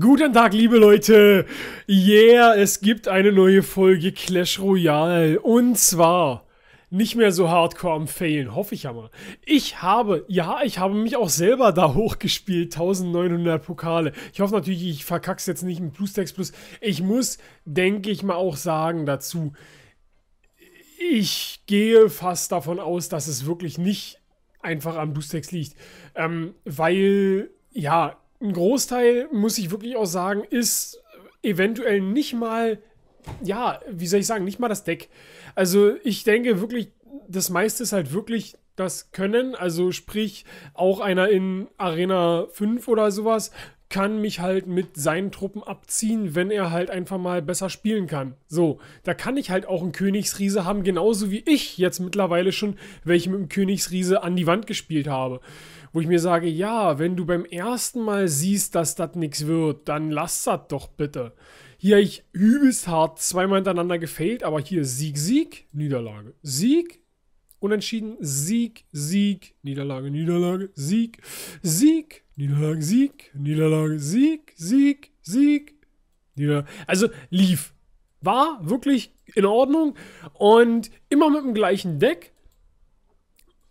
Guten Tag, liebe Leute! Yeah, es gibt eine neue Folge Clash Royale. Und zwar nicht mehr so hardcore am Failen, hoffe ich ja mal. Ich habe, ja, ich habe mich auch selber da hochgespielt, 1900 Pokale. Ich hoffe natürlich, ich verkacke es jetzt nicht mit Bluestacks Plus. Ich muss, denke ich mal, auch sagen dazu, ich gehe fast davon aus, dass es wirklich nicht einfach an Bluestacks liegt. Ähm, weil, ja, ein Großteil, muss ich wirklich auch sagen, ist eventuell nicht mal, ja, wie soll ich sagen, nicht mal das Deck. Also ich denke wirklich, das meiste ist halt wirklich das Können. Also sprich, auch einer in Arena 5 oder sowas kann mich halt mit seinen Truppen abziehen, wenn er halt einfach mal besser spielen kann. So, da kann ich halt auch einen Königsriese haben, genauso wie ich jetzt mittlerweile schon welche mit dem Königsriese an die Wand gespielt habe. Wo ich mir sage, ja, wenn du beim ersten Mal siehst, dass das nichts wird, dann lass das doch bitte. Hier, ich übelst hart zweimal hintereinander gefailt, aber hier Sieg, Sieg, Niederlage. Sieg, Unentschieden, Sieg, Sieg, Niederlage, Niederlage, Sieg, Sieg, Niederlage, Sieg, Niederlage, Sieg, Sieg, Sieg. Niederlage. Also lief. War wirklich in Ordnung und immer mit dem gleichen Deck,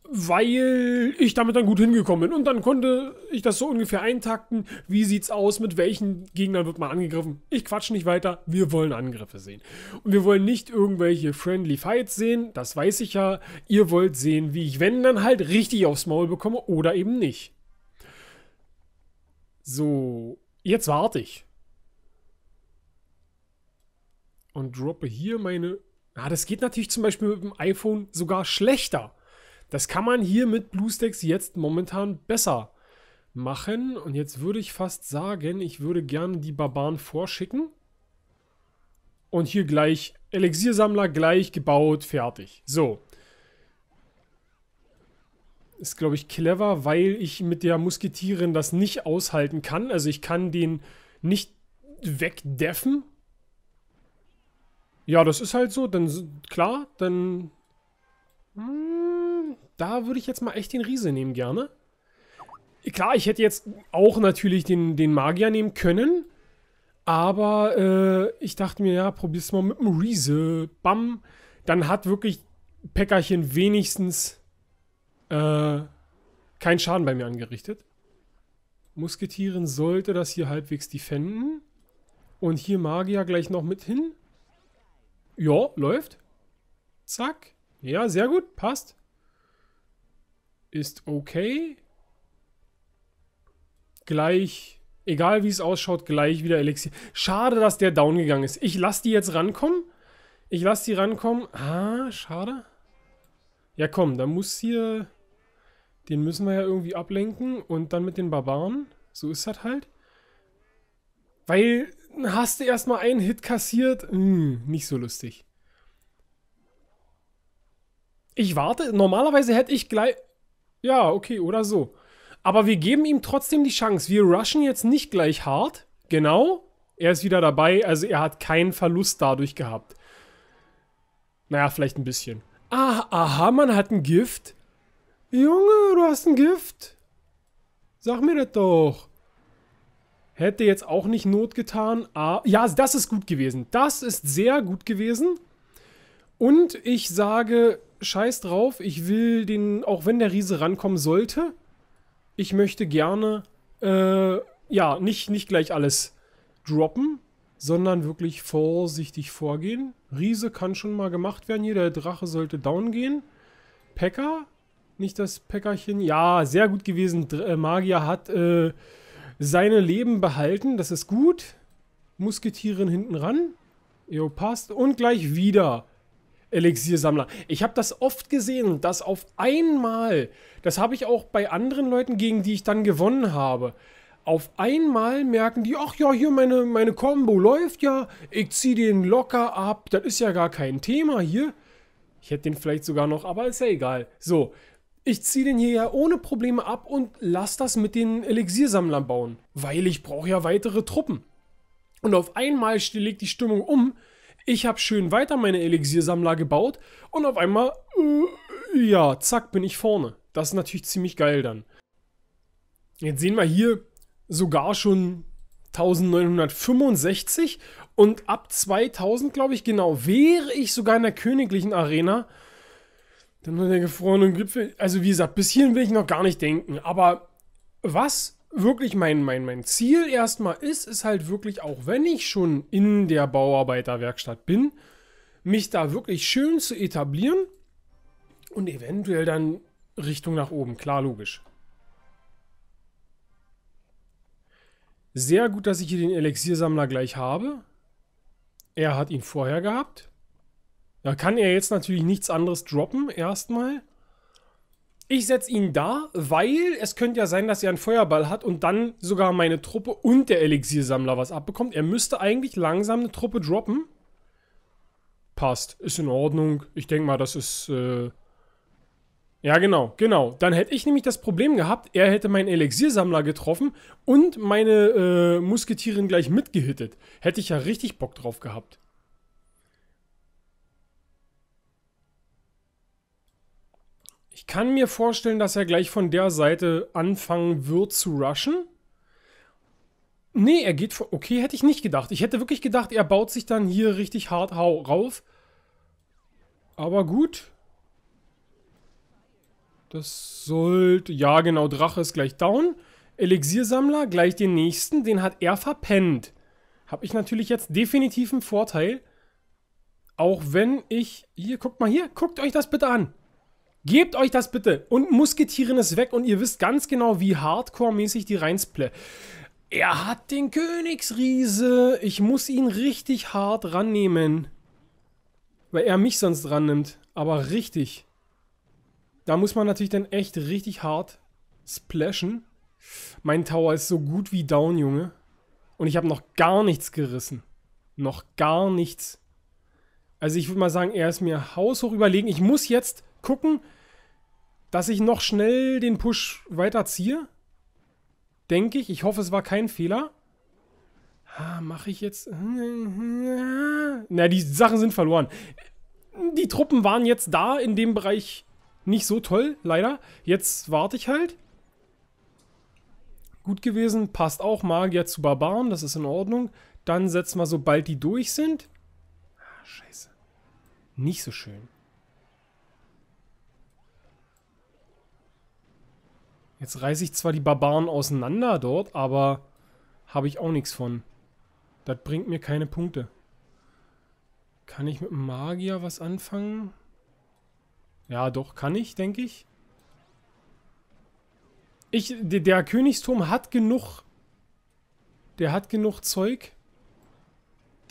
weil ich damit dann gut hingekommen bin. Und dann konnte ich das so ungefähr eintakten. Wie sieht's aus? Mit welchen Gegnern wird man angegriffen? Ich quatsch nicht weiter. Wir wollen Angriffe sehen. Und wir wollen nicht irgendwelche Friendly Fights sehen. Das weiß ich ja. Ihr wollt sehen, wie ich, wenn dann halt richtig aufs Maul bekomme oder eben nicht. So, jetzt warte ich. Und droppe hier meine... Ah, das geht natürlich zum Beispiel mit dem iPhone sogar schlechter. Das kann man hier mit BlueStacks jetzt momentan besser machen. Und jetzt würde ich fast sagen, ich würde gerne die Barbaren vorschicken. Und hier gleich Elixiersammler, gleich gebaut, fertig. So. Ist, glaube ich, clever, weil ich mit der Musketierin das nicht aushalten kann. Also ich kann den nicht wegdeffen. Ja, das ist halt so. Dann, klar, dann... Hm, da würde ich jetzt mal echt den Riese nehmen gerne. Klar, ich hätte jetzt auch natürlich den, den Magier nehmen können. Aber äh, ich dachte mir, ja, probier's mal mit dem Riese. Bam. Dann hat wirklich Päckerchen wenigstens äh, keinen Schaden bei mir angerichtet. Musketieren sollte das hier halbwegs defenden. Und hier Magier gleich noch mit hin. Ja, läuft. Zack. Ja, sehr gut. Passt. Ist okay. Gleich, egal wie es ausschaut, gleich wieder Elixier. Schade, dass der down gegangen ist. Ich lasse die jetzt rankommen. Ich lasse die rankommen. Ah, schade. Ja, komm, da muss hier... Den müssen wir ja irgendwie ablenken und dann mit den Barbaren. So ist das halt. Weil hast du erstmal einen Hit kassiert, Hm, nicht so lustig. Ich warte, normalerweise hätte ich gleich... Ja, okay, oder so. Aber wir geben ihm trotzdem die Chance. Wir rushen jetzt nicht gleich hart. Genau. Er ist wieder dabei, also er hat keinen Verlust dadurch gehabt. Naja, vielleicht ein bisschen. Ah, aha, man hat ein Gift. Junge, du hast ein Gift. Sag mir das doch. Hätte jetzt auch nicht Not getan. Ah, ja, das ist gut gewesen. Das ist sehr gut gewesen. Und ich sage, scheiß drauf, ich will den, auch wenn der Riese rankommen sollte, ich möchte gerne, äh, ja, nicht, nicht gleich alles droppen, sondern wirklich vorsichtig vorgehen. Riese kann schon mal gemacht werden hier. Der Drache sollte down gehen. Pekka, nicht das Päckerchen. Ja, sehr gut gewesen. Dr äh, Magier hat äh, seine Leben behalten. Das ist gut. Musketieren hinten ran. Jo, passt. Und gleich wieder. Elixiersammler. Ich habe das oft gesehen, dass auf einmal, das habe ich auch bei anderen Leuten, gegen die ich dann gewonnen habe, auf einmal merken die, ach ja, hier meine, meine Combo läuft ja, ich ziehe den locker ab, das ist ja gar kein Thema hier. Ich hätte den vielleicht sogar noch, aber ist ja egal. So, ich ziehe den hier ja ohne Probleme ab und lasse das mit den Elixiersammlern bauen, weil ich brauche ja weitere Truppen. Und auf einmal legt die Stimmung um, ich habe schön weiter meine Elixiersammler gebaut und auf einmal, äh, ja, zack, bin ich vorne. Das ist natürlich ziemlich geil dann. Jetzt sehen wir hier, sogar schon 1965 und ab 2000, glaube ich, genau, wäre ich sogar in der königlichen Arena. Dann hat der gefrorenen Gipfel. Also, wie gesagt, bis hierhin will ich noch gar nicht denken. Aber was wirklich mein, mein, mein Ziel erstmal ist, ist halt wirklich, auch wenn ich schon in der Bauarbeiterwerkstatt bin, mich da wirklich schön zu etablieren und eventuell dann Richtung nach oben. Klar, logisch. Sehr gut, dass ich hier den Elixiersammler gleich habe. Er hat ihn vorher gehabt. Da kann er jetzt natürlich nichts anderes droppen, erstmal. Ich setze ihn da, weil es könnte ja sein, dass er einen Feuerball hat und dann sogar meine Truppe und der Elixiersammler was abbekommt. Er müsste eigentlich langsam eine Truppe droppen. Passt, ist in Ordnung. Ich denke mal, das ist äh, ja, genau, genau. Dann hätte ich nämlich das Problem gehabt, er hätte meinen Elixiersammler getroffen und meine äh, Musketierin gleich mitgehittet. Hätte ich ja richtig Bock drauf gehabt. Ich kann mir vorstellen, dass er gleich von der Seite anfangen wird zu rushen. Nee, er geht von... Okay, hätte ich nicht gedacht. Ich hätte wirklich gedacht, er baut sich dann hier richtig hart rauf. Aber gut, das sollte... Ja, genau, Drache ist gleich down. Elixiersammler gleich den nächsten. Den hat er verpennt. Habe ich natürlich jetzt definitiv einen Vorteil. Auch wenn ich... Hier, guckt mal hier. Guckt euch das bitte an. Gebt euch das bitte. Und Musketieren ist weg und ihr wisst ganz genau, wie hardcore-mäßig die Reinsplay. Er hat den Königsriese. Ich muss ihn richtig hart rannehmen. Weil er mich sonst rannimmt. Aber richtig. Da muss man natürlich dann echt richtig hart splashen. Mein Tower ist so gut wie down, Junge. Und ich habe noch gar nichts gerissen. Noch gar nichts. Also ich würde mal sagen, er ist mir haushoch überlegen. Ich muss jetzt gucken, dass ich noch schnell den Push weiterziehe. Denke ich. Ich hoffe, es war kein Fehler. Ah, mache ich jetzt... Na, die Sachen sind verloren. Die Truppen waren jetzt da in dem Bereich nicht so toll, leider. Jetzt warte ich halt. Gut gewesen. Passt auch Magier zu Barbaren. Das ist in Ordnung. Dann setzen wir, sobald die durch sind. Ah, scheiße. Nicht so schön. Jetzt reiße ich zwar die Barbaren auseinander dort, aber habe ich auch nichts von. Das bringt mir keine Punkte. Kann ich mit dem Magier was anfangen? Ja, doch, kann ich, denke ich. Ich, der, der Königsturm hat genug... Der hat genug Zeug.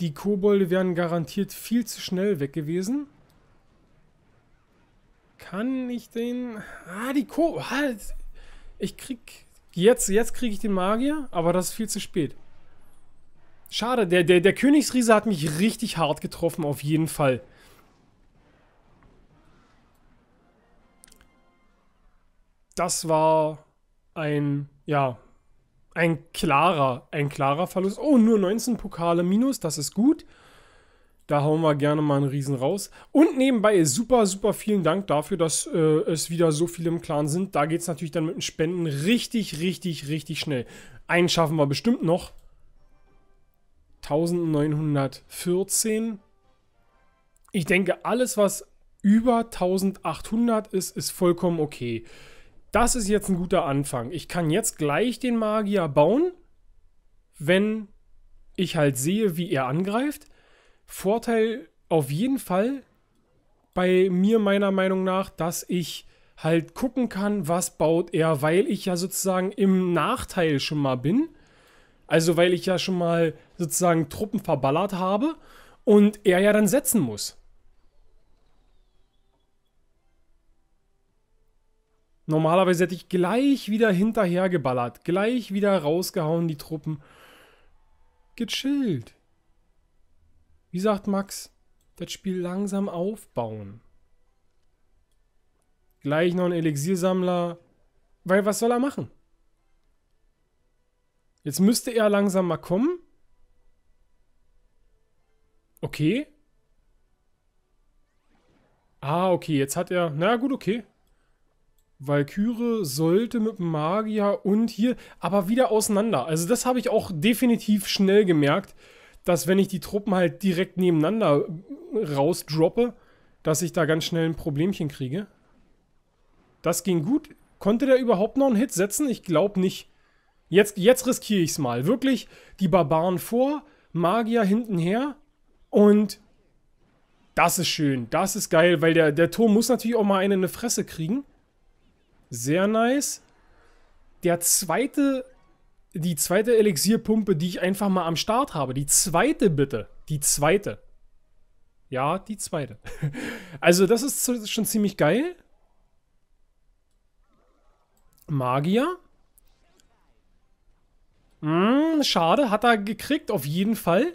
Die Kobolde wären garantiert viel zu schnell weg gewesen. Kann ich den... Ah, die Kobolde... Halt. Ah, ich krieg... Jetzt, jetzt kriege ich den Magier, aber das ist viel zu spät. Schade, der, der, der Königsriese hat mich richtig hart getroffen, auf jeden Fall. das war ein, ja, ein klarer, ein klarer Verlust. Oh, nur 19 Pokale minus, das ist gut. Da hauen wir gerne mal einen Riesen raus. Und nebenbei super, super vielen Dank dafür, dass äh, es wieder so viele im Clan sind. Da geht es natürlich dann mit den Spenden richtig, richtig, richtig schnell. Einen schaffen wir bestimmt noch. 1914. Ich denke, alles, was über 1800 ist, ist vollkommen okay das ist jetzt ein guter Anfang. Ich kann jetzt gleich den Magier bauen, wenn ich halt sehe, wie er angreift. Vorteil auf jeden Fall bei mir meiner Meinung nach, dass ich halt gucken kann, was baut er, weil ich ja sozusagen im Nachteil schon mal bin. Also weil ich ja schon mal sozusagen Truppen verballert habe und er ja dann setzen muss. Normalerweise hätte ich gleich wieder hinterhergeballert, gleich wieder rausgehauen, die Truppen. Gechillt. Wie sagt Max, das Spiel langsam aufbauen. Gleich noch ein Elixiersammler. Weil was soll er machen? Jetzt müsste er langsam mal kommen. Okay. Ah, okay, jetzt hat er... Na gut, okay. Valkyrie sollte mit dem Magier und hier, aber wieder auseinander. Also das habe ich auch definitiv schnell gemerkt, dass wenn ich die Truppen halt direkt nebeneinander äh, rausdroppe, dass ich da ganz schnell ein Problemchen kriege. Das ging gut. Konnte der überhaupt noch einen Hit setzen? Ich glaube nicht. Jetzt, jetzt riskiere ich es mal. Wirklich die Barbaren vor, Magier hinten her und das ist schön. Das ist geil, weil der, der Turm muss natürlich auch mal einen in eine Fresse kriegen. Sehr nice. Der zweite, die zweite Elixierpumpe, die ich einfach mal am Start habe. Die zweite bitte. Die zweite. Ja, die zweite. Also das ist schon ziemlich geil. Magier. Hm, schade, hat er gekriegt, auf jeden Fall.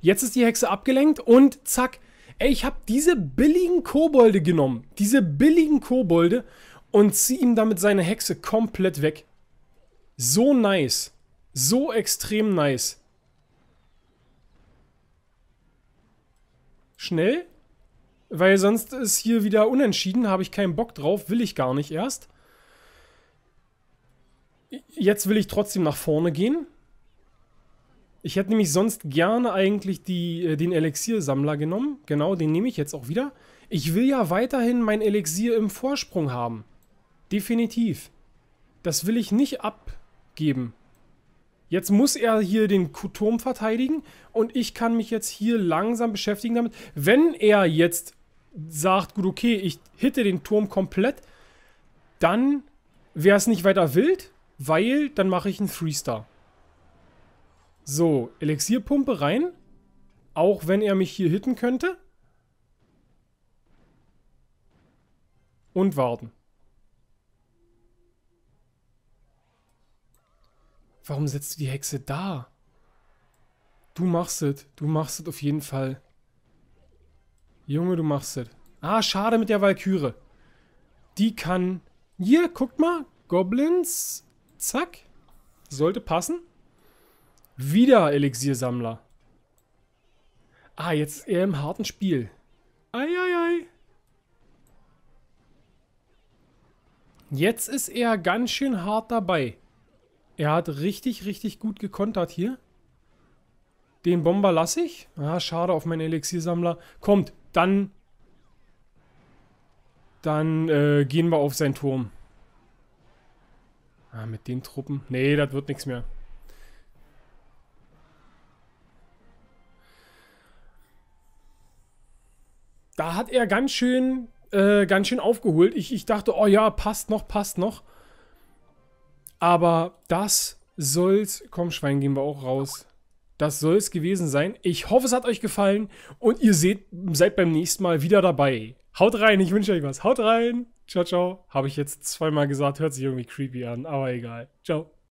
Jetzt ist die Hexe abgelenkt und zack. Ey, ich habe diese billigen Kobolde genommen. Diese billigen Kobolde und zieh ihm damit seine Hexe komplett weg. So nice. So extrem nice. Schnell. Weil sonst ist hier wieder unentschieden. Habe ich keinen Bock drauf. Will ich gar nicht erst. Jetzt will ich trotzdem nach vorne gehen. Ich hätte nämlich sonst gerne eigentlich die, äh, den Elixiersammler genommen. Genau, den nehme ich jetzt auch wieder. Ich will ja weiterhin mein Elixier im Vorsprung haben. Definitiv. Das will ich nicht abgeben. Jetzt muss er hier den Turm verteidigen und ich kann mich jetzt hier langsam beschäftigen damit. Wenn er jetzt sagt, gut, okay, ich hitte den Turm komplett, dann wäre es nicht weiter wild, weil dann mache ich einen Freestar. So, Elixierpumpe rein. Auch wenn er mich hier hitten könnte. Und warten. Warum setzt du die Hexe da? Du machst es. Du machst es auf jeden Fall. Junge, du machst es. Ah, schade mit der Valkyrie. Die kann... Hier, guckt mal. Goblins. Zack. Sollte passen. Wieder Elixiersammler. Ah, jetzt eher im harten Spiel. Eieiei. Jetzt ist er ganz schön hart dabei. Er hat richtig, richtig gut gekontert hier. Den Bomber lasse ich. Ah, schade auf meinen Elixiersammler. Kommt, dann... Dann äh, gehen wir auf seinen Turm. Ah, mit den Truppen. Nee, das wird nichts mehr. Da hat er ganz schön, äh, ganz schön aufgeholt. Ich, ich dachte, oh ja, passt noch, passt noch. Aber das soll's. Komm, Schwein, gehen wir auch raus. Das soll es gewesen sein. Ich hoffe, es hat euch gefallen und ihr seht, seid beim nächsten Mal wieder dabei. Haut rein, ich wünsche euch was. Haut rein. Ciao, ciao. Habe ich jetzt zweimal gesagt, hört sich irgendwie creepy an, aber egal. Ciao.